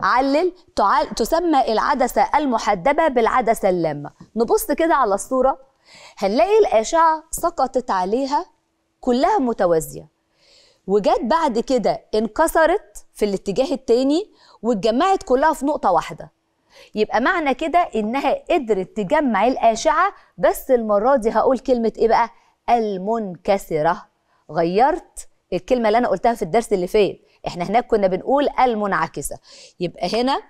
علل تعال تسمى العدسة المحدبة بالعدسة اللامة نبص كده على الصورة هنلاقي الأشعة سقطت عليها كلها متوازية وجت بعد كده انكسرت في الاتجاه التاني واتجمعت كلها في نقطة واحدة يبقى معنى كده إنها قدرت تجمع الأشعة بس المرة دي هقول كلمة إيه بقى؟ المنكسرة غيرت الكلمة اللي أنا قلتها في الدرس اللي فات احنا هناك كنا بنقول المنعكسه يبقى هنا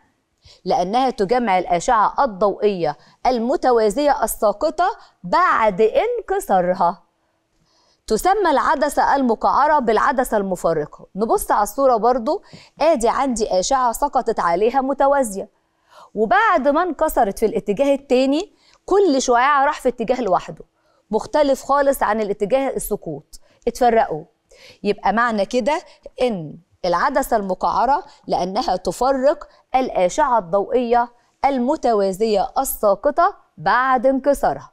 لأنها تجمع الأشعة الضوئية المتوازية الساقطة بعد انكسارها تسمى العدسة المقعرة بالعدسة المفرقة نبص على الصورة برضو آدي عندي أشعة سقطت عليها متوازية وبعد ما انكسرت في الاتجاه التاني كل شعاع راح في اتجاه لوحده مختلف خالص عن الاتجاه السقوط اتفرقوا يبقى معنى كده ان العدسة المقعرة لأنها تفرق الأشعة الضوئية المتوازية الساقطة بعد انكسارها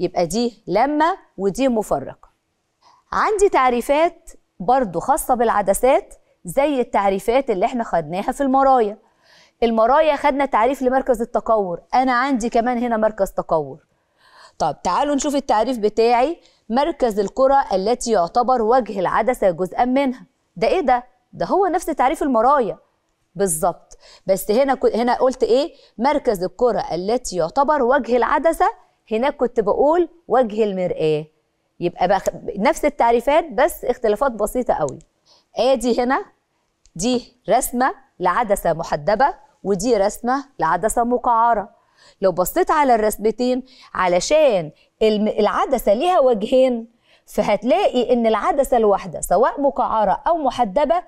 يبقى دي لما ودي مفرقة عندي تعريفات برضو خاصة بالعدسات زي التعريفات اللي احنا خدناها في المرايا المرايا خدنا تعريف لمركز التقور انا عندي كمان هنا مركز تقور طب تعالوا نشوف التعريف بتاعي مركز الكرة التي يعتبر وجه العدسة جزءا منها ده ايه ده ده هو نفس تعريف المرايا بالظبط بس هنا هنا قلت ايه مركز الكره التي يعتبر وجه العدسه هناك كنت بقول وجه المرآة يبقى بقى نفس التعريفات بس اختلافات بسيطة قوي ادي آه، هنا دي رسمة لعدسة محدبة ودي رسمة لعدسة مقعرة لو بصيت على الرسمتين علشان العدسة ليها وجهين فهتلاقي ان العدسة الواحدة سواء مقعرة او محدبة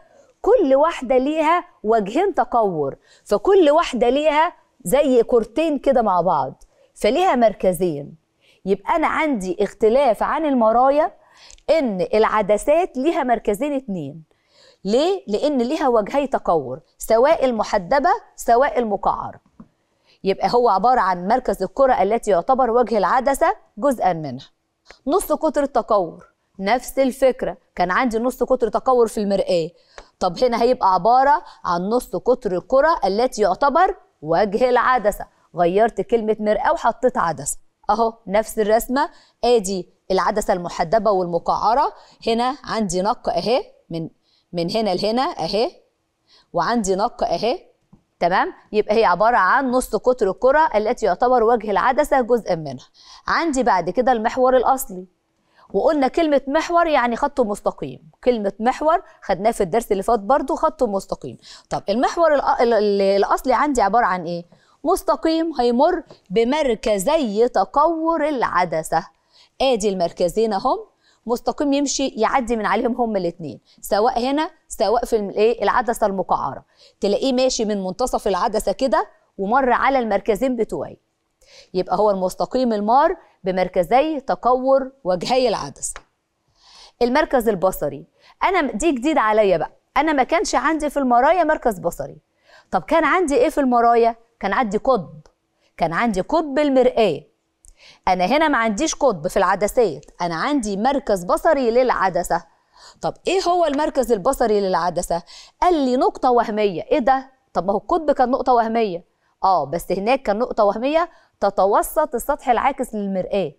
كل واحدة ليها وجهين تقور فكل واحدة ليها زي كورتين كده مع بعض فليها مركزين يبقى أنا عندي اختلاف عن المرايا إن العدسات ليها مركزين اتنين ليه؟ لأن ليها وجهي تقور سواء المحدبة سواء المقعر يبقى هو عبارة عن مركز الكرة التي يعتبر وجه العدسة جزءا منها نص قطر التقور نفس الفكرة كان عندي نص قطر تقور في المرآة طب هنا هيبقى عبارة عن نص قطر الكرة التي يعتبر وجه العدسة غيرت كلمة مرآة وحطيت عدسة أهو نفس الرسمة آدي العدسة المحدبة والمقعرة هنا عندي نق أهي من من هنا لهنا أهي وعندي نق أهي تمام يبقى هي عبارة عن نص قطر الكرة التي يعتبر وجه العدسة جزء منها عندي بعد كده المحور الأصلي وقلنا كلمة محور يعني خط مستقيم كلمة محور خدناه في الدرس اللي فات برضو خط مستقيم طب المحور الأصلي عندي عبارة عن إيه؟ مستقيم هيمر بمركزي تقور العدسة ادي المركزين اهم مستقيم يمشي يعدي من عليهم هما الاثنين سواء هنا سواء في الايه العدسه المقعره تلاقيه ماشي من منتصف العدسه كده ومر على المركزين بتوعي يبقى هو المستقيم المار بمركزي تقور وجهي العدسة المركز البصري أنا دي جديد عليا بقى أنا ما كانش عندي في المرايا مركز بصري طب كان عندي إيه في المرايا؟ كان عندي قطب كان عندي قطب المرآة أنا هنا ما عنديش قطب في العدسات أنا عندي مركز بصري للعدسة طب إيه هو المركز البصري للعدسة؟ قال لي نقطة وهمية إيه ده؟ طب ما هو القطب كان نقطة وهمية اه بس هناك كان نقطه وهميه تتوسط السطح العاكس للمرآه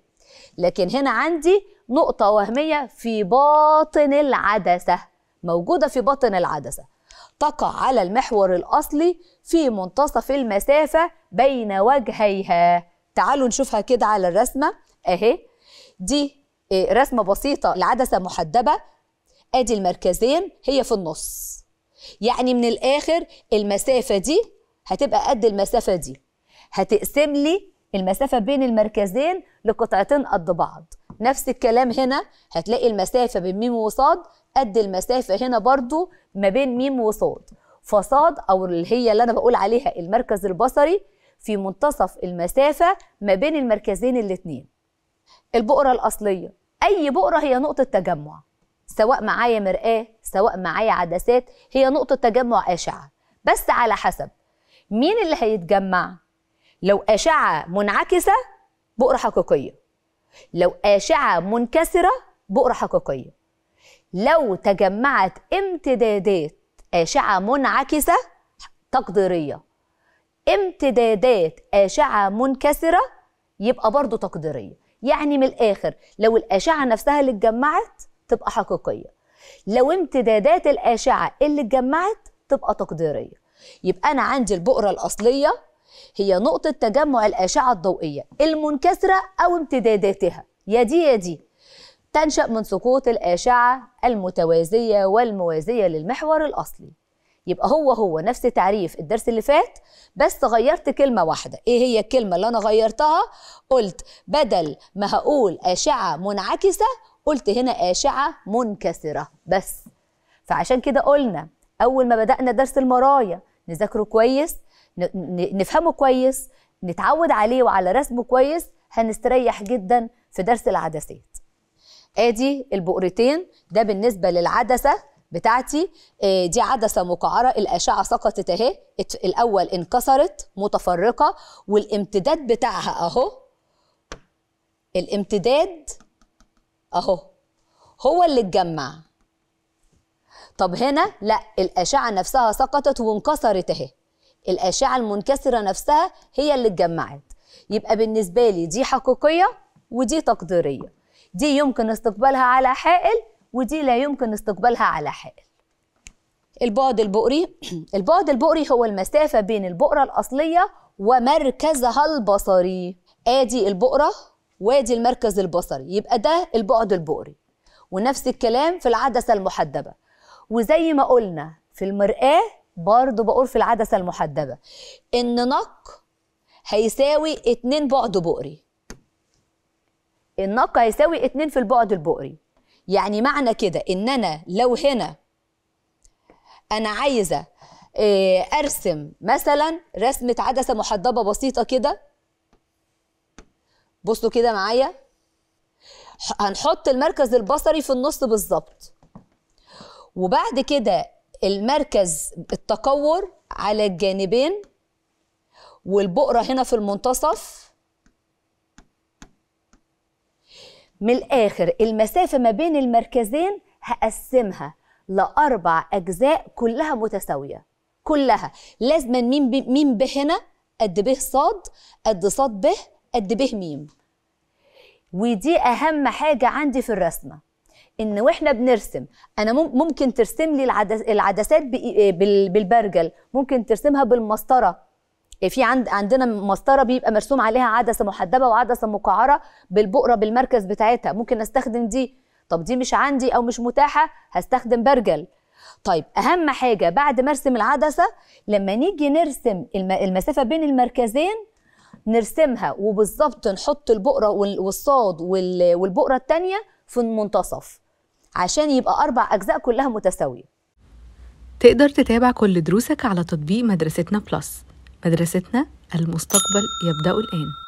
لكن هنا عندي نقطه وهميه في باطن العدسه موجوده في باطن العدسه تقع على المحور الاصلي في منتصف المسافه بين وجهيها تعالوا نشوفها كده على الرسمه اهي دي آه، رسمه بسيطه لعدسه محدبه ادي المركزين هي في النص يعني من الاخر المسافه دي هتبقى قد المسافه دي هتقسم لي المسافه بين المركزين لقطعتين قد بعض نفس الكلام هنا هتلاقي المسافه بين ميم وصاد قد المسافه هنا برضو ما بين ميم وصاد فصاد او اللي هي اللي انا بقول عليها المركز البصري في منتصف المسافه ما بين المركزين الاثنين البؤره الاصليه اي بؤره هي نقطه تجمع سواء معايا مرآة سواء معايا عدسات هي نقطة تجمع أشعة بس على حسب مين اللي هيتجمع لو أشعة منعكسة بؤرة حقيقية لو أشعة منكسرة بؤرة حقيقية لو تجمعت امتدادات أشعة منعكسة تقديرية امتدادات أشعة منكسرة يبقى برضه تقديرية يعني من الآخر لو الأشعة نفسها اللي اتجمعت تبقى حقيقية لو امتدادات الأشعة اللي اتجمعت تبقى تقديرية يبقى أنا عندي البؤرة الأصلية هي نقطة تجمع الأشعة الضوئية المنكسرة أو امتداداتها يا دي يا دي تنشأ من سقوط الأشعة المتوازية والموازية للمحور الأصلي يبقى هو هو نفس تعريف الدرس اللي فات بس غيرت كلمة واحدة ايه هي الكلمة اللي انا غيرتها قلت بدل ما هقول أشعة منعكسة قلت هنا أشعة منكسرة بس فعشان كده قلنا اول ما بدانا درس المرايا نذاكره كويس نفهمه كويس نتعود عليه وعلى رسمه كويس هنستريح جدا في درس العدسات ادي البؤرتين ده بالنسبه للعدسه بتاعتي آه، دي عدسه مقعره الاشعه سقطت اهي الاول انكسرت متفرقه والامتداد بتاعها اهو الامتداد اهو هو اللي اتجمع طب هنا لا الأشعة نفسها سقطت وانكسرت أهي الأشعة المنكسرة نفسها هي اللي اتجمعت يبقى بالنسبة لي دي حقيقية ودي تقديرية دي يمكن استقبالها على حائل ودي لا يمكن استقبالها على حائل البعد البؤري البعد البؤري هو المسافة بين البؤرة الأصلية ومركزها البصري ادي البؤرة وادي المركز البصري يبقى ده البعد البؤري ونفس الكلام في العدسة المحدبة وزي ما قلنا في المرآة برضو بقول في العدسة المحدبة إن نق هيساوي اتنين بعد بؤري النق هيساوي اتنين في البعد البؤري يعني معنى كده إن أنا لو هنا أنا عايزة آه، أرسم مثلا رسمة عدسة محدبة بسيطة كده بصوا كده معايا هنحط المركز البصري في النص بالظبط وبعد كده المركز التقور على الجانبين والبقرة هنا في المنتصف من الآخر المسافة ما بين المركزين هقسمها لأربع أجزاء كلها متساوية كلها لازما مين ب... ب هنا قد ب صاد قد صاد ب قد ب ميم ودي أهم حاجة عندي في الرسمة ان واحنا بنرسم انا ممكن ترسم لي العدسات إيه، بالبرجل ممكن ترسمها بالمسطره إيه، في عند عندنا مسطره بيبقى مرسوم عليها عدسه محدبه وعدسه مقعره بالبقره بالمركز بتاعتها ممكن استخدم دي طب دي مش عندي او مش متاحه هستخدم برجل طيب اهم حاجه بعد ما ارسم العدسه لما نيجي نرسم المسافه بين المركزين نرسمها وبالظبط نحط البقره والصاد والبقره الثانيه في المنتصف عشان يبقى أربع أجزاء كلها متساوية تقدر تتابع كل دروسك على تطبيق مدرستنا بلس مدرستنا المستقبل يبدأ الآن